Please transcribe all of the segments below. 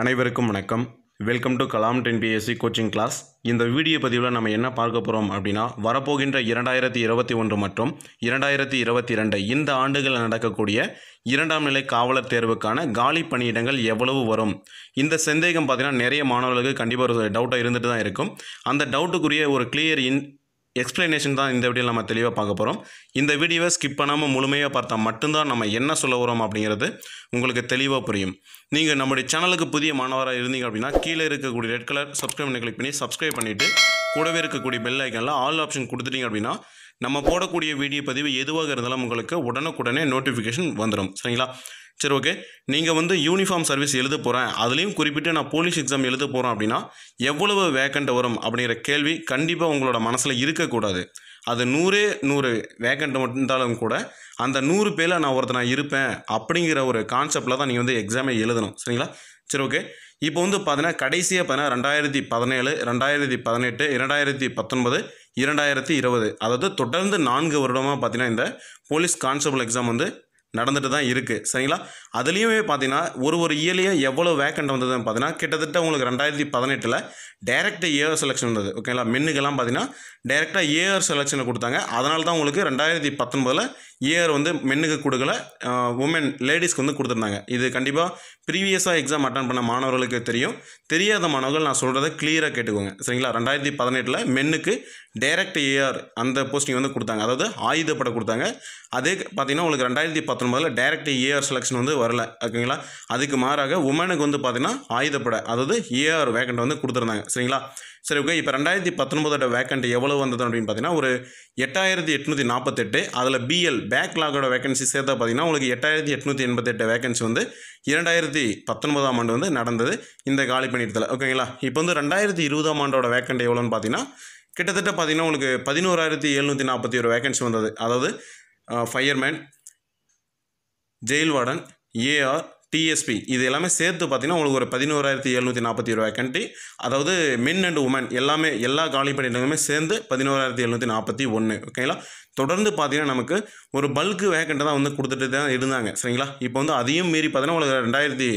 அனைவருக்கும் வணக்கம் welcome to Kalam TNPSC coaching class இந்த வீடியோ பதிவில் நம்ம என்ன பார்க்க போகிறோம் அப்படின்னா வரப்போகின்ற இரண்டாயிரத்தி இருபத்தி ஒன்று மற்றும் இரண்டாயிரத்தி இருபத்தி ரெண்டு இந்த ஆண்டுகளில் நடக்கக்கூடிய இரண்டாம் நிலை காவலர் தேர்வுக்கான காலி பணியிடங்கள் எவ்வளவு வரும் இந்த சந்தேகம் பார்த்திங்கன்னா நிறைய மாணவர்களுக்கு கண்டிப்பாக ஒரு டவுட்டாக இருந்துட்டு தான் இருக்கும் அந்த டவுட்டுக்குரிய ஒரு கிளியர் இன் எக்ஸ்பிளனேஷன் தான் இந்த வீடியோவில் நம்ம தெளிவாக பார்க்க போகிறோம் இந்த வீடியோவை ஸ்கிப் பண்ணாமல் முழுமையாக பார்த்தா மட்டும்தான் நம்ம என்ன சொல்ல வரோம் அப்படிங்கிறது உங்களுக்கு தெளிவாக புரியும் நீங்கள் நம்முடைய சேனலுக்கு புதிய மாணவராக இருந்தீங்க அப்படின்னா கீழே இருக்கக்கூடிய ரெட் கலர் சப்ஸ்கிரைப் பண்ணி கிளிக் பண்ணி சப்ஸ்கிரைப் பண்ணிவிட்டு கூடவே இருக்கக்கூடிய பெல் ஐக்கனில் ஆல் ஆப்ஷன் கொடுத்துட்டீங்க அப்படின்னா நம்ம போடக்கூடிய வீடியோ பதிவு எதுவாக இருந்தாலும் உங்களுக்கு உடனுக்குடனே நோட்டிஃபிகேஷன் வந்துடும் சரிங்களா சரி ஓகே நீங்கள் வந்து யூனிஃபார்ம் சர்வீஸ் எழுத போகிறேன் அதுலேயும் குறிப்பிட்டு நான் போலீஸ் எக்ஸாம் எழுத போகிறோம் அப்படின்னா எவ்வளவு வேக்கண்ட் வரும் அப்படிங்கிற கேள்வி கண்டிப்பாக உங்களோட மனசில் இருக்கக்கூடாது அது நூறே நூறு வேக்கண்ட் மட்டும் இருந்தாலும் கூட அந்த நூறு பேரில் நான் ஒருத்தர் நான் இருப்பேன் அப்படிங்கிற ஒரு கான்செப்டில் தான் நீங்கள் வந்து எக்ஸாமே எழுதணும் சரிங்களா சரி ஓகே இப்போ வந்து பார்த்தீங்கன்னா கடைசியாக பார்த்தீங்கன்னா ரெண்டாயிரத்தி பதினேழு ரெண்டாயிரத்தி பதினெட்டு இரண்டாயிரத்தி பத்தொன்பது இரண்டாயிரத்தி இருபது அதாவது தொடர்ந்து நான்கு வருடமாக பார்த்தீங்கன்னா இந்த போலீஸ் கான்ஸ்டபிள் எக்ஸாம் வந்து நடந்துட்டு தான் இருக்குது சரிங்களா அதுலேயுமே பார்த்தீங்கன்னா ஒரு ஒரு இயர்லேயும் எவ்வளோ வேக்கண்ட் வந்ததுன்னு பார்த்தீங்கன்னா கிட்டத்தட்ட உங்களுக்கு ரெண்டாயிரத்தி பதினெட்டில் டேரெக்ட் ஏஆர் செலெக்ஷன் வந்தது ஓகேங்களா மென்னுக்கெல்லாம் பார்த்தீங்கன்னா டேரெக்டாக ஏஆர் செலெக்ஷனை கொடுத்தாங்க அதனால தான் உங்களுக்கு ரெண்டாயிரத்தி பத்தொன்பதில் இயர் வந்து மென்னுக்கு கொடுக்கல உமன் லேடிஸ்க்கு வந்து கொடுத்துருந்தாங்க இது கண்டிப்பாக ப்ரீவியஸாக எக்ஸாம் அட்டன் பண்ண மாணவர்களுக்கு தெரியும் தெரியாத மாணவர்கள் நான் சொல்கிறத கிளியராக கேட்டுக்கோங்க சரிங்களா ரெண்டாயிரத்தி பதினெட்டில் மென்னுக்கு டைரக்ட் இயர் அந்த போஸ்டிங் வந்து கொடுத்தாங்க அதாவது ஆயுதப்பட கொடுத்தாங்க அதே பார்த்திங்கன்னா உங்களுக்கு ரெண்டாயிரத்தி பத்தொன்பதில் டைரக்ட் இயர் செலெக்ஷன் வந்து வரல ஓகேங்களா அதுக்கு மாறாக உமனுக்கு வந்து பார்த்திங்கன்னா ஆயுதப்பட அதாவது இயர் வேகண்ட் வந்து கொடுத்துருந்தாங்க சரிங்களா சரி ஓகே இப்போ ரெண்டாயிரத்தி பத்தொன்பதோட வேக்கண்ட் எவ்வளோ வந்தது அப்படின்னு பார்த்தீங்கன்னா ஒரு எட்டாயிரத்தி எட்நூற்றி நாற்பத்தெட்டு அதில் பிஎல் பேக்லாகோட வேகன்சி சேர்த்தா பார்த்தீங்கன்னா உங்களுக்கு எட்டாயிரத்தி எட்நூற்றி எண்பத்தெட்டு வேகன்சி வந்து இரண்டாயிரத்தி பத்தொன்பதாம் ஆண்டு வந்து நடந்தது இந்த காலி பணியிடத்தில் ஓகேங்களா இப்போ வந்து ரெண்டாயிரத்தி இருபதாம் ஆண்டோட வேக்கண்ட் எவ்வளோன்னு பார்த்தீங்கன்னா கிட்டத்தட்ட பார்த்தீங்கன்னா உங்களுக்கு பதினோராயிரத்தி எழுநூற்றி நாற்பத்தி ஒரு வேகன்சி வந்தது அதாவது fireman jail warden AR DSP இது எல்லாமே சேர்த்து பார்த்தீங்கன்னா உங்களுக்கு ஒரு பதினோராயிரத்தி எழுநூற்றி நாற்பத்தி ஒரு வேக்கண்ட்டி அதாவது மென் அண்ட் உமன் எல்லாமே எல்லா காலி பணியிடங்களுமே சேர்ந்து பதினோராயிரத்தி எழுநூற்றி நாற்பத்தி ஒன்று ஓகேங்களா தொடர்ந்து பார்த்தீங்கன்னா நமக்கு ஒரு பல்க்கு வேக்கண்ட்டை தான் வந்து கொடுத்துட்டு தான் இருந்தாங்க சரிங்களா இப்போ வந்து அதையும் மீறி பார்த்தீங்கன்னா உங்களுக்கு ரெண்டாயிரத்தி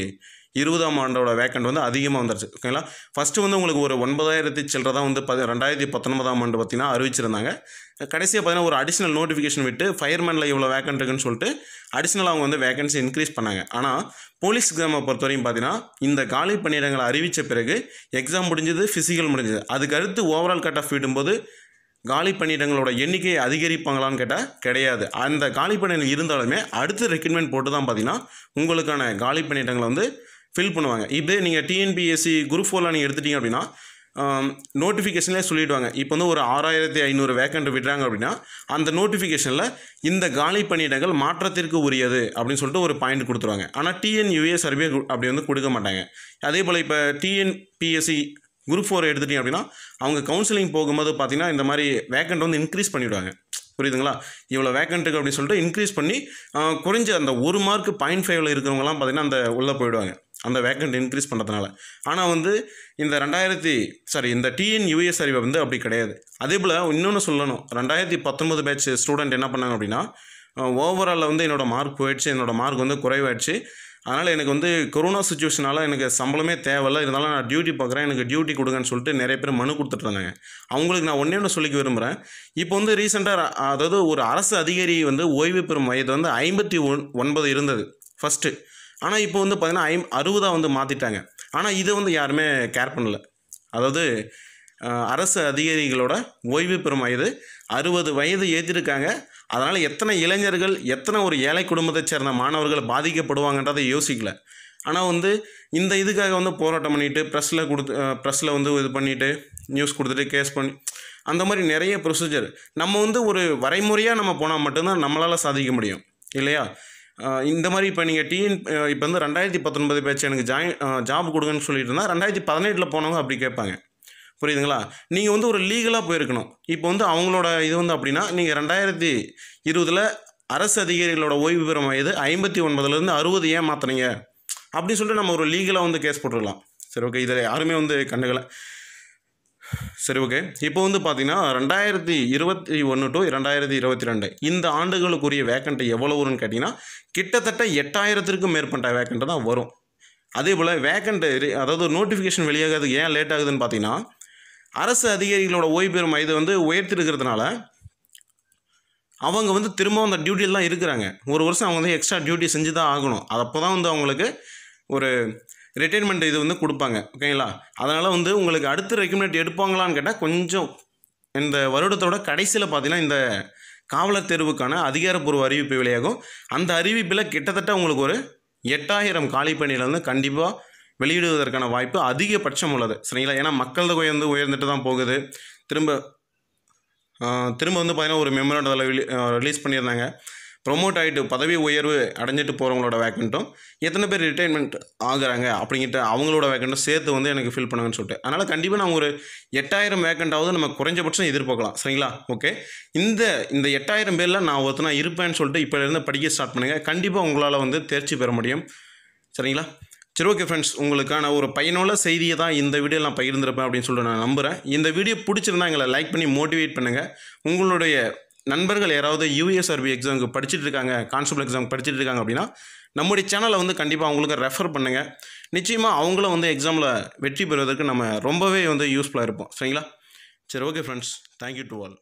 இருபதாம் ஆண்டோட வேக்கண்ட் வந்து அதிகமாக வந்துருச்சு ஓகேங்களா ஃபஸ்ட்டு வந்து உங்களுக்கு ஒரு ஒன்பதாயிரத்தி சில்லற தான் வந்து பதி ரெண்டாயிரத்தி பத்தொன்பதாம் ஆண்டு பார்த்திங்கன்னா அறிவிச்சிருந்தாங்க கடைசியாக பார்த்தீங்கன்னா ஒரு அடிஷ்னல் நோட்டிஃபிகேஷன் விட்டு ஃபயர்மேனில் இவ்வளோ வேக்கண்ட் இருக்குன்னு சொல்லிட்டு அடிஷ்னலாக அவங்க வந்து வேக்கன்சி இன்க்ரீஸ் பண்ணாங்க ஆனால் போலீஸ் எக்ஸாமை பொறுத்த வரையும் பார்த்தீங்கன்னா இந்த காலி பணியிடங்களை அறிவித்த பிறகு எக்ஸாம் முடிஞ்சது ஃபிசிக்கல் முடிஞ்சது அதுக்கடுத்து ஓவரால் கட் ஆஃப் விடும்போது காலி பணியிடங்களோட எண்ணிக்கையை அதிகரிப்பாங்களான்னு கேட்டால் கிடையாது அந்த காலி பணியிடங்கள் இருந்தாலுமே அடுத்த ரெக்ரூட்மெண்ட் போட்டு தான் பார்த்தீங்கன்னா உங்களுக்கான காலி பணியிடங்களை வந்து ஃபில் பண்ணுவாங்க இதே நீங்கள் டிஎன்பிஎஸ்சி குரூப் ஃபோரில் நீங்கள் எடுத்துட்டீங்க அப்படின்னா நோட்டிஃபிகேஷன்லேயே சொல்லிவிடுவாங்க இப்போ வந்து ஒரு ஆறாயிரத்தி ஐநூறு வேக்கண்ட் விடுறாங்க அப்படின்னா அந்த நோட்டிஃபிகேஷனில் இந்த காலி பணியிடங்கள் மாற்றத்திற்கு உரியது அப்படின்னு சொல்லிட்டு ஒரு பாயிண்ட் கொடுத்துருவாங்க ஆனால் டிஎன்யூஏ சர்வே அப்படி வந்து கொடுக்க மாட்டாங்க அதே போல் இப்போ டிஎன்பிஎஸ்சி குரூப் ஃபோர் எடுத்துட்டிங்க அப்படின்னா அவங்க கவுன்சிலிங் போகும்போது பார்த்திங்கன்னா இந்த மாதிரி வேக்கண்ட் வந்து இன்க்ரீஸ் பண்ணிவிடுவாங்க புரியுதுங்களா இவ்வளோ வேக்கண்ட்டுக்கு அப்படின்னு சொல்லிட்டு இன்க்ரீஸ் பண்ணி குறைஞ்ச அந்த ஒரு மார்க் பாயிண்ட் ஃபைவ்ல இருக்கிறவங்களாம் பார்த்திங்கன்னா அந்த உள்ளே போயிடுவாங்க அந்த வேக்கண்ட் இன்க்ரீஸ் பண்ணுறதுனால ஆனால் வந்து இந்த ரெண்டாயிரத்தி சாரி இந்த டிஎன் யூஎஸ் அறிவை வந்து அப்படி கிடையாது அதே போல் இன்னொன்று சொல்லணும் ரெண்டாயிரத்தி பத்தொன்பது பேட்ச் ஸ்டூடெண்ட் என்ன பண்ணாங்க அப்படின்னா ஓவராலில் வந்து என்னோடய மார்க் போயிடுச்சு என்னோடய மார்க் வந்து குறைவாயிடுச்சு அதனால் எனக்கு வந்து கொரோனா சுச்சுவேஷனால் எனக்கு சம்பளமே இல்லை இருந்தாலும் நான் டியூட்டி பார்க்குறேன் எனக்கு டியூட்டி கொடுங்கன்னு சொல்லிட்டு நிறைய பேர் மனு கொடுத்துட்ருந்தாங்க அவங்களுக்கு நான் ஒன்றே ஒன்று சொல்லிக்க விரும்புகிறேன் இப்போ வந்து ரீசெண்டாக அதாவது ஒரு அரசு அதிகாரி வந்து ஓய்வு பெறும் வயது வந்து ஐம்பத்தி ஒன்பது இருந்தது ஃபஸ்ட்டு ஆனால் இப்போ வந்து பார்த்திங்கன்னா ஐம் அறுபதாக வந்து மாற்றிட்டாங்க ஆனால் இதை வந்து யாருமே கேர் பண்ணல அதாவது அரசு அதிகாரிகளோட ஓய்வு பெறும் வயது அறுபது வயது ஏற்றிருக்காங்க அதனால் எத்தனை இளைஞர்கள் எத்தனை ஒரு ஏழை குடும்பத்தை சேர்ந்த மாணவர்கள் பாதிக்கப்படுவாங்கன்றதை யோசிக்கல ஆனால் வந்து இந்த இதுக்காக வந்து போராட்டம் பண்ணிவிட்டு ப்ரெஸ்ஸில் கொடுத்து ப்ரெஸ்ஸில் வந்து இது பண்ணிவிட்டு நியூஸ் கொடுத்துட்டு கேஸ் பண்ணி அந்த மாதிரி நிறைய ப்ரொசீஜர் நம்ம வந்து ஒரு வரைமுறையாக நம்ம போனால் மட்டும்தான் நம்மளால் சாதிக்க முடியும் இல்லையா இந்த மாதிரி இப்போ நீங்கள் டிஎன் இப்போ வந்து ரெண்டாயிரத்தி பத்தொன்பது பேச்சு எனக்கு ஜாயின் ஜாப் கொடுங்கன்னு சொல்லிட்டு இருந்தால் ரெண்டாயிரத்தி பதினெட்டில் போனவங்க அப்படி கேட்பாங்க புரியுதுங்களா நீங்கள் வந்து ஒரு லீகலாக போயிருக்கணும் இப்போ வந்து அவங்களோட இது வந்து அப்படின்னா நீங்கள் ரெண்டாயிரத்தி இருபதில் அரசு அதிகாரிகளோட ஓய்வு பெறும் வயது ஐம்பத்தி ஒன்பதுலேருந்து அறுபது ஏன் மாற்றினீங்க அப்படின்னு சொல்லிட்டு நம்ம ஒரு லீகலாக வந்து கேஸ் போட்டுருக்கலாம் சரி ஓகே இதில் யாருமே வந்து கண்டுக்கலை சரி ஓகே இப்போ வந்து பார்த்தீங்கன்னா ரெண்டாயிரத்தி இருபத்தி ஒன்று டு ரெண்டாயிரத்தி இருபத்தி ரெண்டு இந்த ஆண்டுகளுக்குரிய வேக்கண்ட்டு எவ்வளோ வரும்னு கேட்டிங்கன்னா கிட்டத்தட்ட எட்டாயிரத்திற்கும் மேற்பட்ட வேக்கண்ட்டு தான் வரும் அதே போல் வேக்கண்ட்டு அதாவது நோட்டிஃபிகேஷன் வெளியாகிறதுக்கு ஏன் லேட் ஆகுதுன்னு பார்த்தீங்கன்னா அரசு அதிகாரிகளோட ஓய்வு பெறும் வயது வந்து உயர்த்திருக்கிறதுனால அவங்க வந்து திரும்ப அந்த டியூட்டியில் தான் இருக்கிறாங்க ஒரு வருஷம் அவங்க வந்து எக்ஸ்ட்ரா டியூட்டி செஞ்சு தான் ஆகணும் அப்போ தான் வந்து அவங்களுக்கு ஒரு ரிட்டைர்மெண்ட் இது வந்து கொடுப்பாங்க ஓகேங்களா அதனால் வந்து உங்களுக்கு அடுத்து ரெக்கமெண்ட் எடுப்பாங்களான்னு கேட்டால் கொஞ்சம் இந்த வருடத்தோட கடைசியில் பார்த்தீங்கன்னா இந்த காவலர் தேர்வுக்கான அதிகாரப்பூர்வ அறிவிப்பு வெளியாகும் அந்த அறிவிப்பில் கிட்டத்தட்ட உங்களுக்கு ஒரு எட்டாயிரம் காலி பணியில் வந்து கண்டிப்பாக வெளியிடுவதற்கான வாய்ப்பு அதிகபட்சம் உள்ளது சரிங்களா ஏன்னா மக்கள் தொகை வந்து உயர்ந்துட்டு தான் போகுது திரும்ப திரும்ப வந்து பார்த்திங்கன்னா ஒரு மெமரண்டத்தில் ரிலீஸ் பண்ணியிருந்தாங்க ப்ரொமோட் ஆகிட்டு பதவி உயர்வு அடைஞ்சிட்டு போகிறவங்களோட வேக்கண்ட்டும் எத்தனை பேர் ரிட்டைர்மெண்ட் ஆகுறாங்க அப்படிங்கிட்ட அவங்களோட வேக்கண்ட்டும் சேர்த்து வந்து எனக்கு ஃபில் பண்ணுங்கன்னு சொல்லிட்டு அதனால் கண்டிப்பாக நம்ம ஒரு எட்டாயிரம் வேக்கண்டாவது நம்ம குறைஞ்சபட்சம் எதிர்பார்க்கலாம் சரிங்களா ஓகே இந்த இந்த எட்டாயிரம் பேரில் நான் ஒருத்தனா இருப்பேன்னு சொல்லிட்டு இப்போலேருந்து படிக்க ஸ்டார்ட் பண்ணுங்கள் கண்டிப்பாக உங்களால் வந்து தேர்ச்சி பெற முடியும் சரிங்களா சரி ஓகே ஃப்ரெண்ட்ஸ் உங்களுக்கான ஒரு பயனுள்ள செய்தியை தான் இந்த வீடியோ நான் பகிர்ந்திருப்பேன் அப்படின்னு சொல்லிட்டு நான் நம்புகிறேன் இந்த வீடியோ பிடிச்சிருந்தா எங்களை லைக் பண்ணி மோட்டிவேட் பண்ணுங்கள் உங்களுடைய நண்பர்கள் யாராவது யூஎஸ்ஆர்பி எக்ஸாமுக்கு படிச்சுட்டு இருக்காங்க கான்ஸ்டபிள் எக்ஸாம் படிச்சுட்டு இருக்காங்க அப்படின்னா நம்முடைய சேனலை வந்து கண்டிப்பாக அவங்களுக்கு ரெஃபர் பண்ணுங்கள் நிச்சயமாக அவங்களும் வந்து எக்ஸாமில் வெற்றி பெறுவதற்கு நம்ம ரொம்பவே வந்து யூஸ்ஃபுல்லாக இருப்போம் சரிங்களா சரி okay friends thank you to all